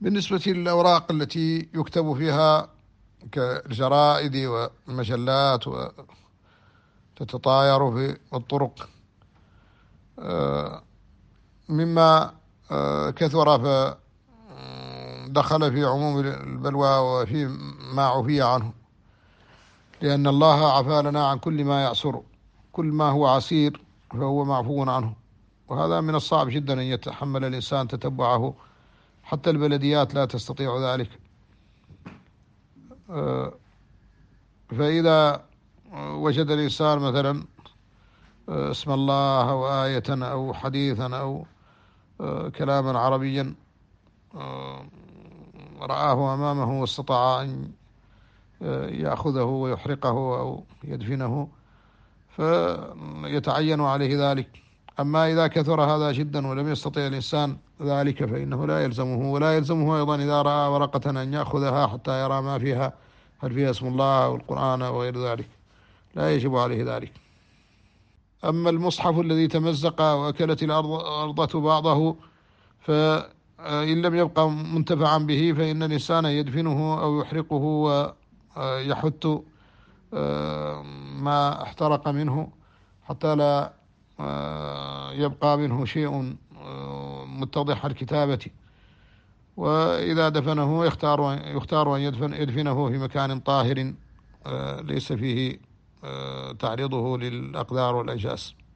بالنسبة للأوراق التي يكتب فيها كالجرائد والمجلات وتتطاير في الطرق آه، مما آه، كثر فدخل آه، في عموم البلوى وفي ما عفي عنه لأن الله عفى لنا عن كل ما يعسر كل ما هو عسير فهو معفو عنه وهذا من الصعب جدا أن يتحمل الإنسان تتبعه حتى البلديات لا تستطيع ذلك آه، فإذا وجد الإنسان مثلا آه، اسم الله أو آية أو حديثا أو آه، كلاما عربيا رآه أمامه واستطاع أن يأخذه ويحرقه أو يدفنه فيتعين عليه ذلك أما إذا كثر هذا جدا ولم يستطع الإنسان ذلك فإنه لا يلزمه ولا يلزمه أيضا إذا رأى ورقة أن يأخذها حتى يرى ما فيها هل فيها اسم الله أو القرآن أو غير ذلك لا يجب عليه ذلك أما المصحف الذي تمزق وأكلت الأرض أرضة بعضه فإن لم يبقى منتفعا به فإن الإنسان يدفنه أو يحرقه ويحط آه، ما احترق منه حتى لا آه، يبقى منه شيء آه، متضح الكتابة وإذا دفنه يختار يختار أن يدفن يدفنه في مكان طاهر آه، ليس فيه تعريضه للأقدار والأجاس